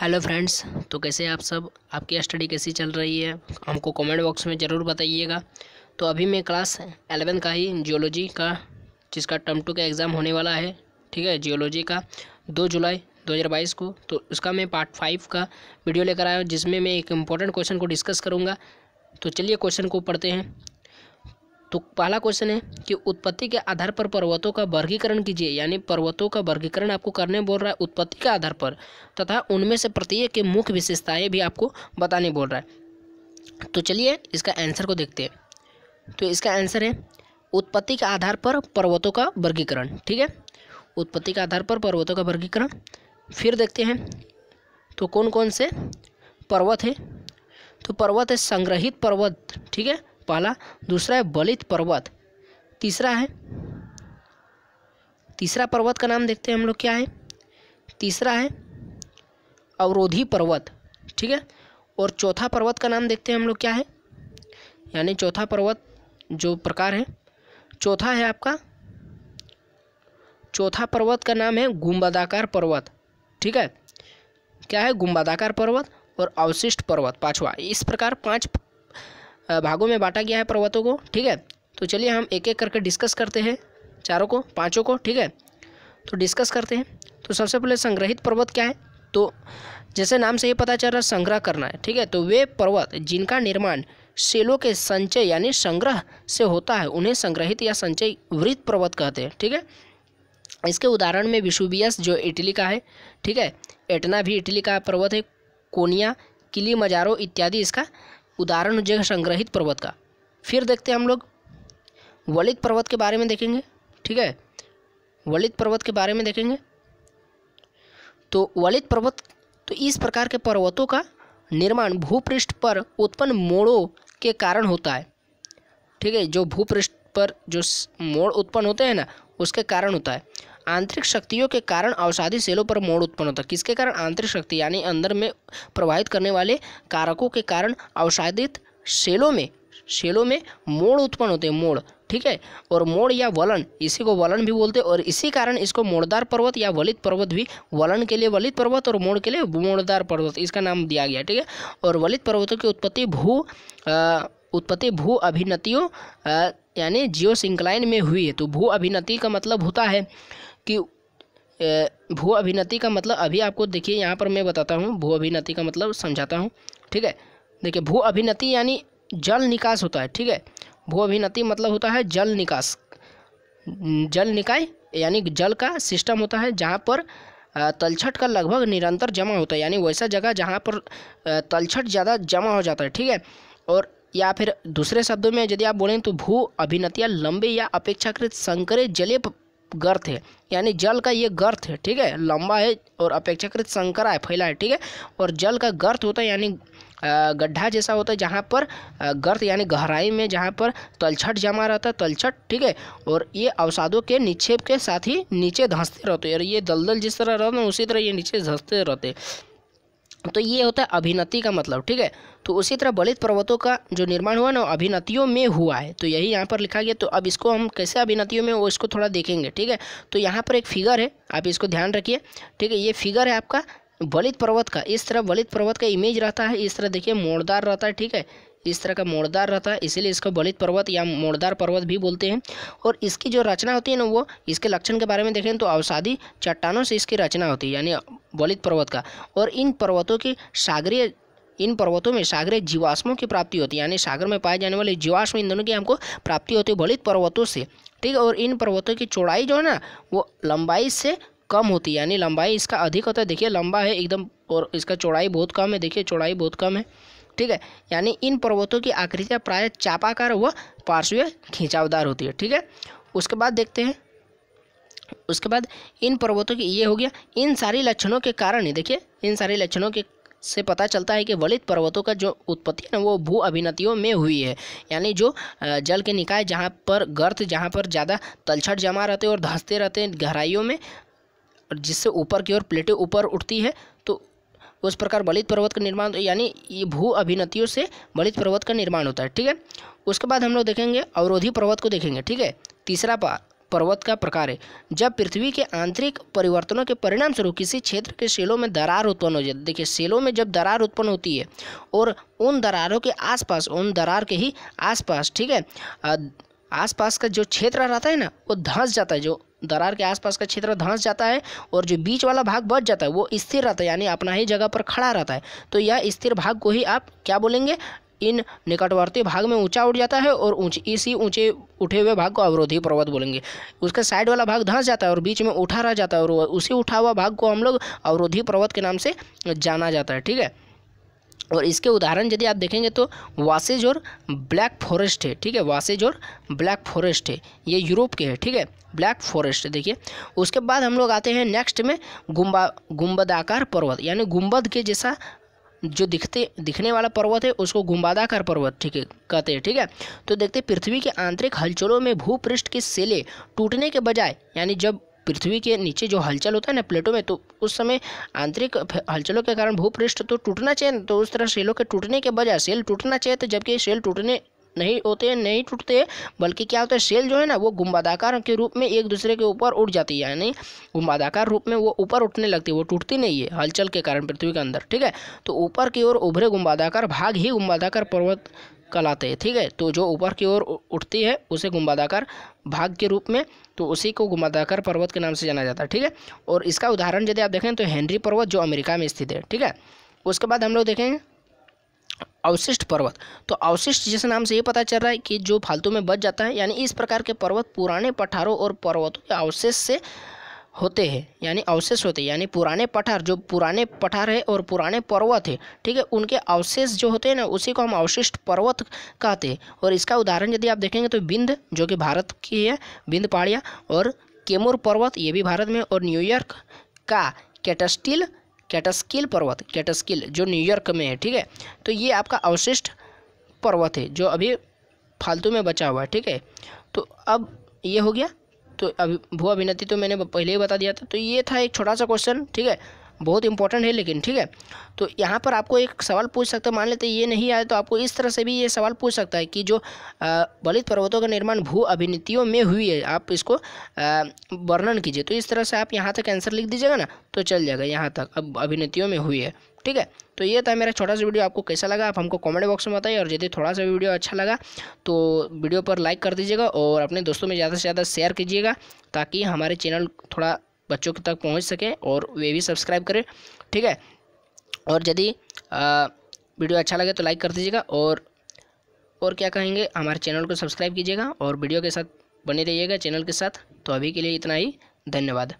hello friends तो कैसे आप सब आपकी स्टडी कैसी चल रही है हमको कमेंट बॉक्स में ज़रूर बताइएगा तो अभी मैं क्लास एलेवन का ही जियोलॉजी का जिसका टर्म टू का एग्ज़ाम होने वाला है ठीक है जियोलॉजी का दो जुलाई 2022 को तो उसका मैं पार्ट फाइव का वीडियो लेकर आया हूँ जिसमें मैं एक इम्पोर्टेंट क्वेश्चन को डिस्कस करूँगा तो चलिए क्वेश्चन को पढ़ते हैं तो पहला क्वेश्चन है कि उत्पत्ति के आधार पर पर्वतों का वर्गीकरण कीजिए यानी पर्वतों का वर्गीकरण आपको करने बोल रहा है उत्पत्ति के आधार पर तथा उनमें से प्रत्येक के मुख्य विशेषताएं भी आपको बताने बोल रहा है तो चलिए इसका आंसर को देखते हैं तो इसका आंसर है उत्पत्ति के आधार पर पर्वतों का वर्गीकरण ठीक है उत्पत्ति के आधार पर पर्वतों का वर्गीकरण फिर देखते हैं तो कौन कौन से पर्वत है तो पर्वत है संग्रहित पर्वत ठीक है पहला दूसरा है बलित पर्वत तीसरा है तीसरा पर्वत का नाम देखते हैं हम लोग क्या है तीसरा है अवरोधी पर्वत ठीक है और चौथा पर्वत का नाम देखते हैं हम लोग क्या है यानी चौथा पर्वत जो प्रकार है चौथा है आपका चौथा पर्वत का नाम है गुम्बदाकार पर्वत ठीक है क्या है गुम्बदाकार पर्वत और अवशिष्ट पर्वत पांचवा इस प्रकार पांच भागों में बांटा गया है पर्वतों को ठीक है तो चलिए हम एक एक करके डिस्कस करते हैं चारों को पाँचों को ठीक है तो डिस्कस करते हैं तो सबसे पहले संग्रहित पर्वत क्या है तो जैसे नाम से ये पता चल रहा है संग्रह करना है ठीक है तो वे पर्वत जिनका निर्माण सेलों के संचय यानी संग्रह से होता है उन्हें संग्रहित या संचय वृत्त पर्वत कहते हैं ठीक है इसके उदाहरण में विशुबियस जो इटली का है ठीक है एटना भी इटली का पर्वत है कोनिया किली मजारो इत्यादि इसका उदाहरण जगह संग्रहित पर्वत का फिर देखते हैं हम लोग वलित पर्वत के बारे में देखेंगे ठीक है वलित पर्वत के बारे में देखेंगे तो वलित पर्वत तो इस प्रकार के पर्वतों का निर्माण भूपृष्ठ पर उत्पन्न मोड़ों के कारण होता है ठीक है जो भूपृष्ठ पर जो मोड़ उत्पन्न होते हैं ना उसके कारण होता है आंतरिक शक्तियों के कारण अवसादी सेलों पर मोड़ उत्पन्न होता है किसके कारण आंतरिक शक्ति यानी अंदर में प्रभावित करने वाले कारकों के कारण अवसादित सेलों में सेलों में मोड़ उत्पन्न होते हैं मोड़ ठीक है और मोड़ या वलन इसी को वलन भी बोलते हैं और इसी कारण इसको मोड़दार पर्वत या वलित पर्वत भी वलन के लिए वलित पर्वत और मोड़ के लिए मोड़दार पर्वत इसका नाम दिया गया ठीक है और वलित पर्वतों की उत्पत्ति भू उत्पत्ति भू अभिनतियों यानी जियो सिंक्लाइन में हुई है तो भू अभिनति का मतलब होता है कि भू अभिनति का मतलब अभी आपको देखिए यहाँ पर मैं बताता हूँ भू अभिनति का मतलब समझाता हूँ ठीक है देखिए भू अभिनति यानी जल निकास होता है ठीक है भू अभिनति मतलब होता है जल निकास जल निकाय यानी जल का सिस्टम होता है जहाँ पर तलछट का लगभग निरंतर जमा होता है यानी वैसा जगह जहाँ पर तलछट ज़्यादा जमा हो जाता है ठीक है और या फिर दूसरे शब्दों में यदि आप बोलें तो भू अभिनतियाँ लंबे या अपेक्षाकृत संकरे जलीय गर्थ है यानी जल का ये गर्थ है ठीक है लंबा है और अपेक्षाकृत संकरा है फैला है ठीक है और जल का गर्थ होता है यानी गड्ढा जैसा होता है जहाँ पर गर्त यानी गहराई में जहाँ पर तलछट जमा रहता है तलछट ठीक है और ये अवसादों के निक्षेप के साथ ही नीचे धंसते रहते हैं और ये दलदल जिस तरह रहते हैं उसी तरह ये नीचे धंसते रहते हैं तो ये होता है अभिनति का मतलब ठीक है तो उसी तरह बलित पर्वतों का जो निर्माण हुआ ना अभिनतियों में हुआ है तो यही यहाँ पर लिखा गया तो अब इसको हम कैसे अभिनतियों में वो इसको थोड़ा देखेंगे ठीक है तो यहाँ पर एक फिगर है आप इसको ध्यान रखिए ठीक है ये फिगर है आपका बलित पर्वत का इस तरह बलित पर्वत का इमेज रहता है इस तरह देखिए मोड़दार रहता है ठीक है इस तरह का मोड़दार रहता है इसीलिए इसको बलित पर्वत या मोड़दार पर्वत भी बोलते हैं और इसकी जो रचना होती है ना वो इसके लक्षण के बारे में देखें तो अवसादी चट्टानों से इसकी रचना होती है यानी बलित पर्वत का और इन पर्वतों की सागरीय इन पर्वतों में सागरीय जीवाश्मों की प्राप्ति होती है यानी सागर में पाए जाने वाले जीवाश्म ईंधनों की हमको प्राप्ति होती है बलित पर्वतों से ठीक है और इन पर्वतों की चौड़ाई जो है ना वो लंबाई से कम होती है यानी लंबाई इसका अधिक होता है देखिए लंबा है एकदम और इसका चौड़ाई बहुत कम है देखिए चौड़ाई बहुत कम है ठीक है यानी इन पर्वतों की आकृतियाँ प्राय चापाकार व पार्श्वीय खिंचावदार होती है ठीक है उसके बाद देखते हैं उसके बाद इन पर्वतों की ये हो गया इन सारे लक्षणों के कारण ही देखिए इन सारे लक्षणों के से पता चलता है कि वलित पर्वतों का जो उत्पत्ति है ना वो भू अभिनतियों में हुई है यानी जो जल के निकाय जहाँ पर गर्त जहाँ पर ज़्यादा तलछट जमा रहते और धंसते रहते हैं गहराइयों में और जिससे ऊपर की ओर प्लेटें ऊपर उठती है तो उस प्रकार बलित पर्वत का निर्माण यानी ये भू अभिनतियों से बलित पर्वत का निर्माण होता है ठीक है उसके बाद हम लोग देखेंगे अवरोधी पर्वत को देखेंगे ठीक है तीसरा पर्वत का प्रकार है जब पृथ्वी के आंतरिक परिवर्तनों के परिणाम स्वरूप किसी क्षेत्र के सेलों में दरार उत्पन्न हो जाती है देखिए सेलों में जब दरार उत्पन्न होती है और उन दरारों के आसपास उन दरार के ही आसपास ठीक है आसपास का जो क्षेत्र रहता है ना वो धंस जाता है जो दरार के आसपास का क्षेत्र धंस जाता है और जो बीच वाला भाग बच जाता है वो स्थिर रहता है यानी अपना ही जगह पर खड़ा रहता है तो यह स्थिर भाग को ही आप क्या बोलेंगे इन निकटवर्ती भाग में ऊंचा उठ जाता है और ऊंच इसी ऊंचे उठे हुए भाग को अवरोधी पर्वत बोलेंगे उसका साइड वाला भाग धंस जाता है और बीच में उठा रह जाता है और उसी उठा हुआ भाग को हम लोग अवरोधी पर्वत के नाम से जाना जाता है ठीक है और इसके उदाहरण यदि आप देखेंगे तो वासेज और ब्लैक फॉरेस्ट है ठीक है वासेज और ब्लैक फॉरेस्ट है ये यूरोप के है ठीक है ब्लैक फॉरेस्ट देखिए उसके बाद हम लोग आते हैं नेक्स्ट में गुम्बा गुम्बदाकार पर्वत यानी गुम्बद के जैसा जो दिखते दिखने वाला पर्वत है उसको गुम्बादाकार पर्वत ठीक है कहते हैं ठीक है तो देखते पृथ्वी के आंतरिक हलचलों में भूपृष्ठ के सेले टूटने के बजाय यानी जब पृथ्वी के नीचे जो हलचल होता है ना प्लेटों में तो उस समय आंतरिक हलचलों के कारण भूपृष्ठ तो टूटना चाहिए तो उस तरह सेलों के टूटने के बजाय सेल टूटना चाहिए तो जबकि सेल टूटने नहीं होते नहीं टूटते बल्कि क्या होता है सेल जो है ना वो गुम्बादाकार के रूप में एक दूसरे के ऊपर उठ जाती है यानी गुम्बादाकार रूप में वो ऊपर उठने लगती है वो टूटती नहीं है हलचल के कारण पृथ्वी के अंदर ठीक है तो ऊपर की ओर उभरे गुम्बादाकार भाग ही गुम्बादाकार पर्वत कहलाते हैं ठीक है तो जो ऊपर की ओर उठती है उसे गुम्बादाकार भाग के रूप में तो उसी को गुम्बादाकार पर्वत के नाम से जाना जाता है ठीक है और इसका उदाहरण यदि आप देखें तो हेनरी पर्वत जो अमेरिका में स्थित है ठीक है उसके बाद हम लोग देखेंगे अवशिष्ट पर्वत तो अवशिष्ट जैसे नाम से ये पता चल रहा है कि जो फालतू में बच जाता है यानी इस प्रकार के पर्वत पुराने पठारों और पर्वतों के अवशेष से होते हैं यानी अवशेष होते हैं यानी पुराने पठार जो पुराने पठार है और पुराने पर्वत है ठीक है उनके अवशेष जो होते हैं ना उसी को हम अवशिष्ट पर्वत कहते हैं और इसका उदाहरण यदि आप देखेंगे तो बिंद जो कि भारत की है बिंद पहाड़ियाँ और केमूर पर्वत ये भी भारत में और न्यूयॉर्क का कैटस्टील कैटस्किल पर्वत कैटस्किल जो न्यूयॉर्क में है ठीक है तो ये आपका अवशिष्ट पर्वत है जो अभी फालतू में बचा हुआ है ठीक है तो अब ये हो गया तो अभी भू अभिनती तो मैंने पहले ही बता दिया था तो ये था एक छोटा सा क्वेश्चन ठीक है बहुत इंपॉर्टेंट है लेकिन ठीक है तो यहाँ पर आपको एक सवाल पूछ सकता है मान लेते ये नहीं आया तो आपको इस तरह से भी ये सवाल पूछ सकता है कि जो बलित पर्वतों का निर्माण भू अभिनीतियों में हुई है आप इसको वर्णन कीजिए तो इस तरह से आप यहाँ तक आंसर लिख दीजिएगा ना तो चल जाएगा यहाँ तक अब अभिनीतियों में हुई है ठीक है तो ये था मेरा छोटा सा वीडियो आपको कैसा लगा आप हमको कमेंट बॉक्स में बताइए और यदि थोड़ा सा वीडियो अच्छा लगा तो वीडियो पर लाइक कर दीजिएगा और अपने दोस्तों में ज़्यादा से ज़्यादा शेयर कीजिएगा ताकि हमारे चैनल थोड़ा बच्चों तक पहुंच सके और वे भी सब्सक्राइब करें ठीक है और यदि वीडियो अच्छा लगे तो लाइक कर दीजिएगा और और क्या कहेंगे हमारे चैनल को सब्सक्राइब कीजिएगा और वीडियो के साथ बने रहिएगा चैनल के साथ तो अभी के लिए इतना ही धन्यवाद